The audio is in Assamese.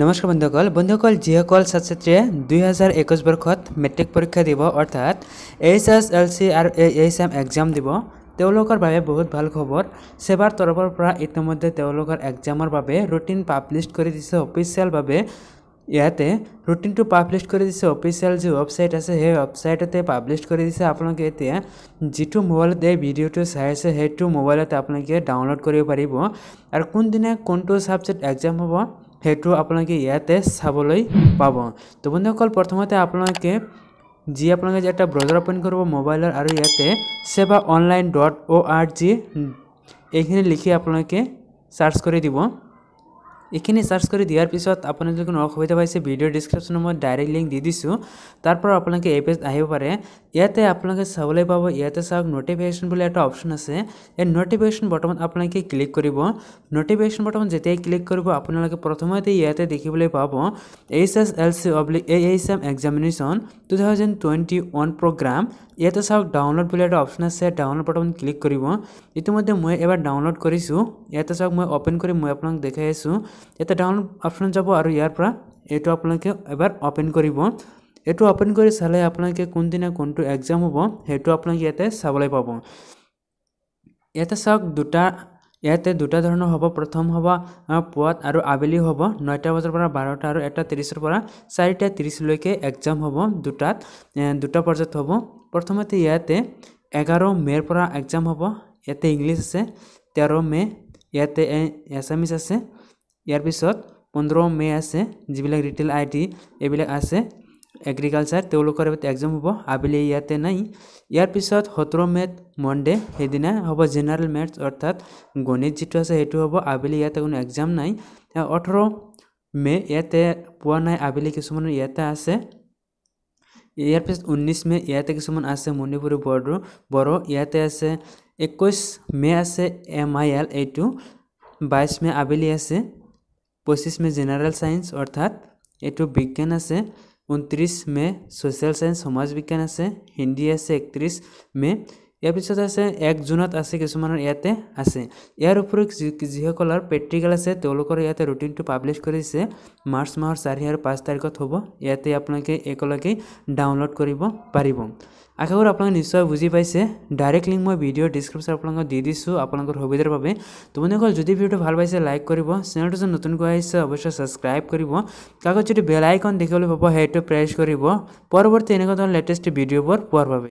নমস্কাৰ বন্ধুসকল বন্ধুসকল যিসকল ছাত্ৰ ছাত্ৰীয়ে দুহেজাৰ একৈছ বৰ্ষত মেট্ৰিক পৰীক্ষা দিব অৰ্থাৎ এইচ এছ এল চি আৰু এ এইচ এম এক্সাম দিব তেওঁলোকৰ বাবে বহুত ভাল খবৰ চেবাৰ তৰফৰ পৰা ইতিমধ্যে তেওঁলোকৰ এক্সামৰ বাবে ৰুটিন পাব্লিছ কৰি দিছে অফিচিয়েলভাৱে ইয়াতে ৰুটিনটো পাব্লিছ কৰি দিছে অফিচিয়েল যি ৱেবছাইট আছে সেই ৱেবছাইটতে পাব্লিছ কৰি দিছে আপোনালোকে এতিয়া যিটো মোবাইলত এই ভিডিঅ'টো চাই আছে সেইটো মোবাইলতে আপোনালোকে ডাউনলোড কৰিব পাৰিব আৰু কোনদিনা কোনটো ছাবজেক্ট এক্সাম হ'ব সেইটো আপোনালোকে ইয়াতে চাবলৈ পাব তো বন্ধুসকল প্ৰথমতে আপোনালোকে যি আপোনালোকে এটা ব্ৰজাৰ অ'পেন কৰিব মোবাইলৰ আৰু ইয়াতে SEBA online dot O' R G এইখিনি লিখি আপোনালোকে চাৰ্চ কৰি দিব এইখিনি চাৰ্চ কৰি দিয়াৰ পিছত আপোনালোকে কোনো অসুবিধা পাইছে ভিডিঅ' ডিছক্ৰিপশ্যনত মই ডাইৰেক্ট লিংক দি দিছোঁ তাৰপৰা আপোনালোকে এই পেজ আহিব পাৰে ইয়াতে আপোনালোকে চাবলৈ পাব ইয়াতে চাওক নটিফিকেশ্যন বুলি এটা অপশ্যন আছে এই নটিফিকেশ্যন বৰ্তমান আপোনালোকে ক্লিক কৰিব নটিফিকেশ্যন বৰ্তমান যেতিয়াই ক্লিক কৰিব আপোনালোকে প্ৰথমতে ইয়াতে দেখিবলৈ পাব H S L C oblique A H M examination two thousand twenty one program ইয়াতে চাওক ডাউনলোড বুলি এটা অপশ্যন আছে ডাউনলোড বৰ্তমান ক্লিক কৰিব ইতিমধ্যে মই এবাৰ ডাউনলোড কৰিছোঁ ইয়াতে চাওক মই অ'পেন কৰি মই আপোনাক দেখাই আছোঁ ইয়াতে ডাউনলোড অপশ্যন যাব আৰু ইয়াৰ পৰা এইটো আপোনালোকে এবাৰ অ'পেন কৰিব এইটো অপেন কৰি চালে আপোনালোকে কোনদিনা কোনটো এক্সাম হ'ব সেইটো আপোনালোকে ইয়াতে চাবলৈ পাব ইয়াতে চাওক দুটা ইয়াতে দুটা ধৰণৰ হ'ব প্ৰথম হ'ব পুৱাত আৰু আবেলি হ'ব নটা বজাৰ পৰা বাৰটা আৰু এটা ত্ৰিছৰ পৰা চাৰিটা ত্ৰিছলৈকে এক্সাম হ'ব দুটাত দুটা পৰ্যায়ত হ'ব প্ৰথমতে ইয়াতে এঘাৰ মে'ৰ পৰা এক্সাম হ'ব ইয়াতে ইংলিছ আছে তেৰ মে' ইয়াতে এছামিজ আছে ইয়াৰ পিছত পোন্ধৰ মে' আছে যিবিলাক ৰিটেইল আই ডি এইবিলাক আছে এগ্ৰিকালচাৰ তেওঁলোকৰ ইয়াত এক্সাম হ'ব আবেলি ইয়াতে নাই ইয়াৰ পিছত সোতৰ মে'ত মনডে সেইদিনা হ'ব জেনেৰেল মেথছ অৰ্থাৎ গণিত যিটো আছে সেইটো হ'ব আবেলি ইয়াতে কোনো এক্সাম নাই ওঠৰ মে ইয়াতে পোৱা নাই আবেলি কিছুমান ইয়াতে আছে ইয়াৰ পিছত ঊনৈছ মে ইয়াতে কিছুমান আছে মণিপুৰী বড়ো বড়ো ইয়াতে আছে একৈছ মে আছে এম আই এল এইটো বাইছ মে আবেলি আছে পঁচিছ মে জেনেৰেল ছায়েঞ্চ অৰ্থাৎ এইটো বিজ্ঞান আছে उनतीस में सोशल साइंस समाज विज्ञान आसे हिंदी आसे से में ইয়াৰ পিছত আছে এক জুনত আছে কিছুমানৰ ইয়াতে আছে ইয়াৰ উপৰিও যিসকলৰ পেট্ৰিকেল আছে তেওঁলোকৰ ইয়াতে ৰুটিনটো পাব্লিছ কৰিছে মাৰ্চ মাহৰ চাৰি আৰু পাঁচ তাৰিখত হ'ব ইয়াতে আপোনালোকে একেলগে ডাউনলোড কৰিব পাৰিব আশা কৰোঁ আপোনালোকে নিশ্চয় বুজি পাইছে ডাইৰেক্ট লিংক মই ভিডিঅ' ডিছক্ৰিপশ্যন আপোনালোকক দি দিছোঁ আপোনালোকৰ সুবিধাৰ বাবে তোমালোকক যদি ভিডিঅ'টো ভাল পাইছে লাইক কৰিব চেনেলটো যদি নতুনকৈ আহিছে অৱশ্যে ছাবস্ক্ৰাইব কৰিব কাকত যদি বেল আইকন দেখিবলৈ পাব সেইটো প্ৰেছ কৰিব পৰৱৰ্তী এনেকুৱা ধৰণৰ লেটেষ্ট ভিডিঅ'বোৰ পোৱাৰ বাবে